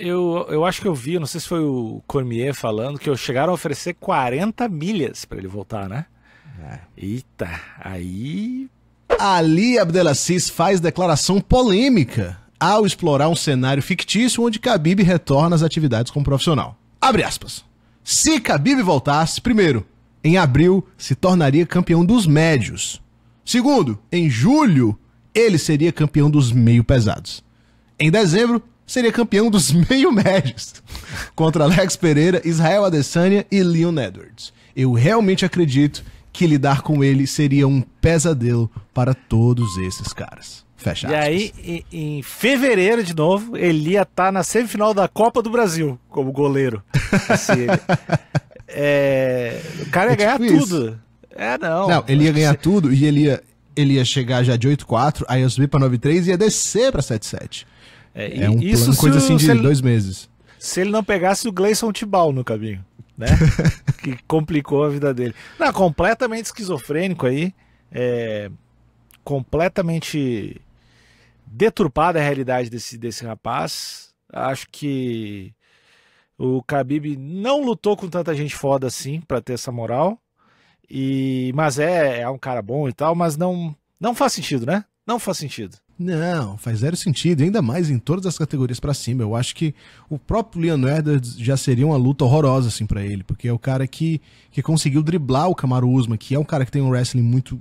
Eu, eu acho que eu vi, não sei se foi o Cormier falando, que chegaram a oferecer 40 milhas para ele voltar, né? É. Eita, aí. Ali Abdelaziz faz declaração polêmica ao explorar um cenário fictício onde Khabib retorna às atividades como profissional. Abre aspas. Se Khabib voltasse, primeiro, em abril se tornaria campeão dos médios. Segundo, em julho ele seria campeão dos meio pesados. Em dezembro seria campeão dos meio-médios contra Alex Pereira, Israel Adesanya e Leon Edwards. Eu realmente acredito que lidar com ele seria um pesadelo para todos esses caras. Fecha aspas. E aí, em fevereiro de novo, ele ia estar tá na semifinal da Copa do Brasil como goleiro. Assim, ele... é... O cara ia é ganhar tipo tudo. Isso. É, não. Não, ele ia ganhar tudo e ele ia, ele ia chegar já de 8-4, aí ia subir pra 9-3 e ia descer pra 7-7. É, é um isso plano, coisa assim de ele, dois meses. Se ele não pegasse o Gleison Tibal no caminho, né? que complicou a vida dele. Não, completamente esquizofrênico aí. É, completamente deturpada a realidade desse, desse rapaz. Acho que o Khabib não lutou com tanta gente foda assim para ter essa moral. E mas é, é um cara bom e tal, mas não não faz sentido, né? Não faz sentido. Não, faz zero sentido, ainda mais em todas as categorias para cima. Eu acho que o próprio Leon Edwards já seria uma luta horrorosa assim para ele, porque é o cara que, que conseguiu driblar o Kamaru Usman, que é um cara que tem um wrestling muito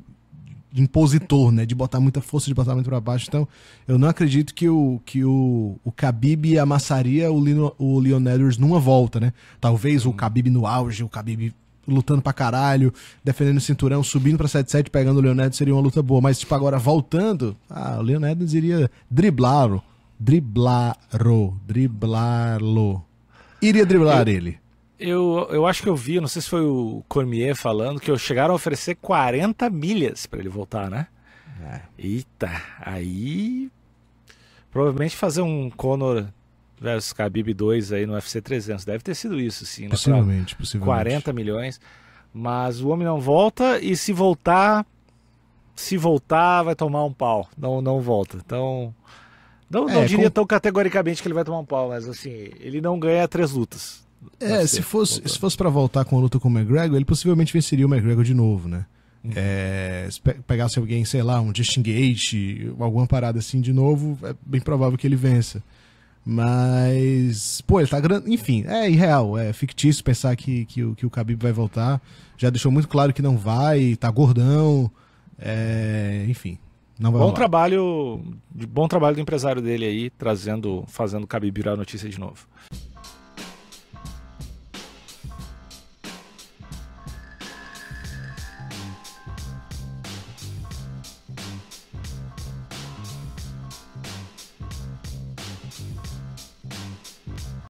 impositor, né, de botar muita força, de botar muito para baixo. Então, eu não acredito que o que o, o Khabib amassaria o, Lino, o Leon Edwards numa volta, né? Talvez o Khabib no auge, o Khabib lutando pra caralho, defendendo o cinturão, subindo pra 7-7, pegando o Leonardo, seria uma luta boa. Mas, tipo, agora voltando, ah, o Leonardo iria driblar, driblaro, driblar lo Iria driblar eu, ele. Eu, eu acho que eu vi, não sei se foi o Cormier falando, que chegaram a oferecer 40 milhas para ele voltar, né? É. Eita, aí provavelmente fazer um Conor versus Khabib 2 aí no UFC 300. Deve ter sido isso, sim. Né, possivelmente, possivelmente. 40 milhões. Mas o homem não volta e se voltar, se voltar vai tomar um pau. Não, não volta. Então, não, é, não diria com... tão categoricamente que ele vai tomar um pau, mas assim, ele não ganha três lutas. É, se fosse, se fosse para voltar com a luta com o McGregor, ele possivelmente venceria o McGregor de novo, né? Uhum. É, se pe pegasse alguém, sei lá, um Justin Gate, alguma parada assim de novo, é bem provável que ele vença. Mas, pô, ele tá grande. Enfim, é irreal, é fictício pensar que, que, o, que o Khabib vai voltar. Já deixou muito claro que não vai, tá gordão. É... enfim, não vai bom rolar. trabalho, bom trabalho do empresário dele aí, trazendo, fazendo o Khabib virar notícia de novo.